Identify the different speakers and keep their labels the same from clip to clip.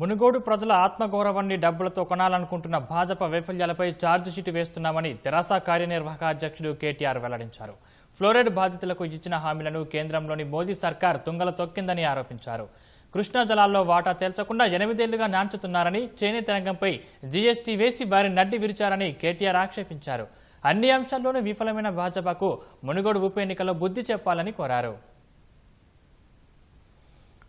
Speaker 1: మునుగోడు ప్రజల ఆత్మగౌరవాన్ని డబ్బులతో కొనాలనుకుంటున్న భాజపా వైఫల్యాలపై ఛార్జిషీట్ వేస్తున్నామని తెరాస కార్యనిర్వాహక అధ్యక్షుడు కేటీఆర్ వెల్లడించారు ఫ్లోరైడ్ బాధితులకు ఇచ్చిన హామీలను కేంద్రంలోని మోదీ సర్కార్ తుంగల తొక్కిందని ఆరోపించారు కృష్ణా జలాల్లో వాటా తేల్చకుండా ఎనిమిదేళ్లుగా నాంచుతున్నారని చేనేత రంగంపై జీఎస్టీ వేసి వారి నడ్డి విరిచారని కేటీఆర్ ఆక్షేపించారు అన్ని అంశాల్లోనూ విఫలమైన భాజపాకు మునుగోడు ఉప ఎన్నికల్లో బుద్ధి చెప్పాలని కోరారు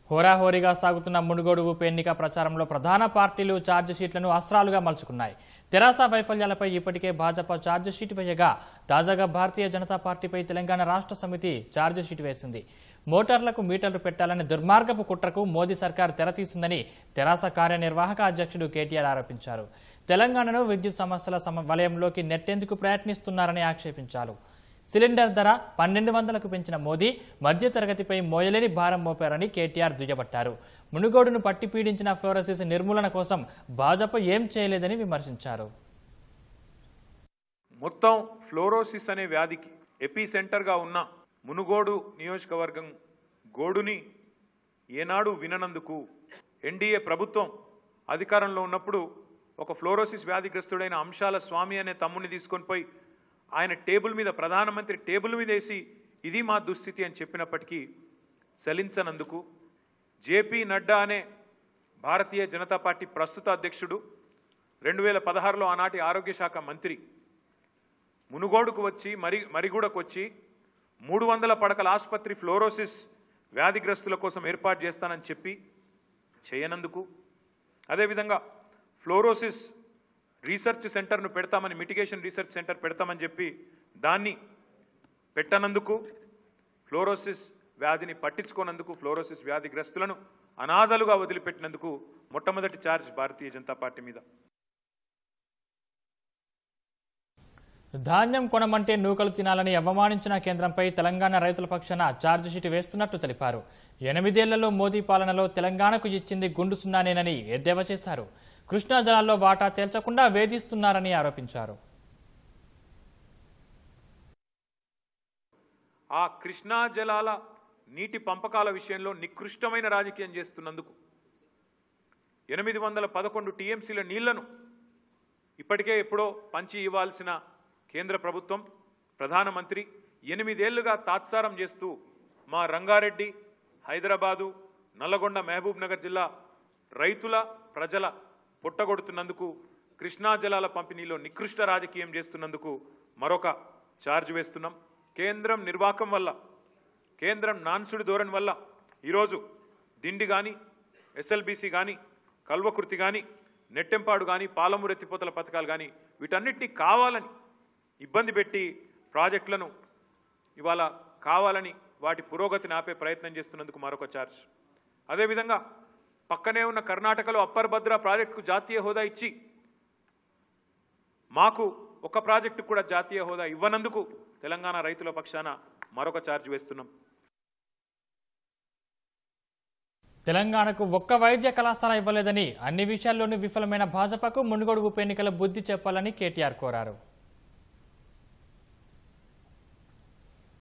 Speaker 1: హోరాహోరీగా సాగుతున్న మునుగోడు ఉప ఎన్నిక ప్రచారంలో ప్రధాన పార్టీలు షీట్లను అస్త్రాలుగా మలుచుకున్నాయి తెరాస వైఫల్యాలపై ఇప్పటికే భాజపా షీట్ వేయగా తాజాగా భారతీయ జనతా పార్టీపై తెలంగాణ రాష్ట్ర సమితి షీట్ వేసింది మోటార్లకు మీటర్లు పెట్టాలనే దుర్మార్గపు కుట్రకు మోదీ సర్కార్ తెరతీసిందని తెరాస కార్యనిర్వాహక అధ్యక్షుడు కేటీఆర్ ఆరోపించారు తెలంగాణను విద్యుత్ సమస్యల వలయంలోకి నెట్టేందుకు ప్రయత్నిస్తున్నారని ఆక్షేపించారు సిలిండర్ ధర పన్నెండు వందలకు పెంచిన మోదీ మధ్యతరగతిపై మోయలేని భారం మోపారని కేటీఆర్ దుయ్యబట్టారు మునుగోడును పట్టి పీడించిన ఫ్లోరసిస్ నిర్మూలన కోసం భాజపా ఏం చేయలేదని విమర్శించారు
Speaker 2: మొత్తం ఫ్లోరోసిస్ అనే వ్యాధికి ఎపీ సెంటర్గా ఉన్న మునుగోడు నియోజకవర్గం గోడుని ఏనాడు విననందుకు ఎన్డీఏ ప్రభుత్వం అధికారంలో ఉన్నప్పుడు ఒక ఫ్లోరోసిస్ వ్యాధిగ్రస్తుడైన అంశాల స్వామి అనే తమ్ముని తీసుకొని పోయి ఆయన టేబుల్ మీద ప్రధానమంత్రి టేబుల్ మీద వేసి ఇది మా దుస్థితి అని చెప్పినప్పటికీ చలించనందుకు జేపీ నడ్డా అనే భారతీయ జనతా పార్టీ ప్రస్తుత అధ్యక్షుడు రెండు వేల పదహారులో ఆనాటి ఆరోగ్య శాఖ మంత్రి మునుగోడుకు వచ్చి మరి మరిగూడకు వచ్చి మూడు వందల పడకల ఆసుపత్రి ఫ్లోరోసిస్ వ్యాధిగ్రస్తుల కోసం ఏర్పాటు చేస్తానని చెప్పి చేయనందుకు అదేవిధంగా ఫ్లోరోసిస్ రీసెర్చ్ సెంటర్ను పెడతామని మిటిగేషన్ రీసెర్చ్ సెంటర్ పెడతామని చెప్పి దాన్ని పెట్టనందుకు ఫ్లోరోసిస్ వ్యాధిని పట్టించుకోనందుకు ఫ్లోరోసిస్ వ్యాధిగ్రస్తులను అనాథలుగా వదిలిపెట్టినందుకు మొట్టమొదటి ఛార్జ్ భారతీయ జనతా పార్టీ మీద
Speaker 1: ధాన్యం కొనమంటే నూకలు తినాలని అవమానించిన కేంద్రంపై తెలంగాణ రైతుల పక్షాన ఛార్జ్షీట్ వేస్తున్నట్లు తెలిపారు ఎనిమిదేళ్లలో మోదీ పాలనలో తెలంగాణకు ఇచ్చింది గుండు సున్నానేనని ఎద్దేవా చేశారు కృష్ణా జలాల్లో వాటా తేల్చకుండా వేధిస్తున్నారని ఆరోపించారు
Speaker 2: ఆ కృష్ణా జలాల నీటి పంపకాల విషయంలో నికృష్టమైన రాజకీయం చేస్తున్నందుకు ఎనిమిది వందల పదకొండు టీఎంసీల నీళ్లను ఇప్పటికే ఎప్పుడో పంచి ఇవ్వాల్సిన కేంద్ర ప్రభుత్వం ప్రధానమంత్రి ఎనిమిదేళ్లుగా తాత్సారం చేస్తూ మా రంగారెడ్డి హైదరాబాదు నల్లగొండ మహబూబ్ నగర్ జిల్లా రైతుల ప్రజల పుట్టగొడుతున్నందుకు కృష్ణా జలాల పంపిణీలో నికృష్ట రాజకీయం చేస్తున్నందుకు మరొక ఛార్జ్ వేస్తున్నాం కేంద్రం నిర్వాకం వల్ల కేంద్రం నాన్సుడి ధోరణి వల్ల ఈరోజు దిండి కానీ ఎస్ఎల్బీసీ కానీ కల్వకృతి కానీ నెట్టెంపాడు కానీ పాలమూరు ఎత్తిపోతల పథకాలు కానీ వీటన్నిటినీ కావాలని ఇబ్బంది పెట్టి ప్రాజెక్టులను ఇవాళ కావాలని వాటి పురోగతిని ఆపే ప్రయత్నం చేస్తున్నందుకు మరొక ఛార్జ్ అదేవిధంగా పక్కనే ఉన్న కర్ణాటకలో అప్పర్ భద్ర ప్రాజెక్టుకు జాతీయ హోదా ఇచ్చి మాకు ఒక ప్రాజెక్టు కూడా జాతీయ హోదా ఇవ్వనందుకు తెలంగాణ రైతుల పక్షాన మరొక ఛార్జ్ వేస్తున్నాం
Speaker 1: తెలంగాణకు ఒక్క వైద్య కళాశాల ఇవ్వలేదని అన్ని విషయాల్లోనూ విఫలమైన భాజపాకు మునుగోడు ఉప ఎన్నికల బుద్ధి చెప్పాలని కేటీఆర్ కోరారు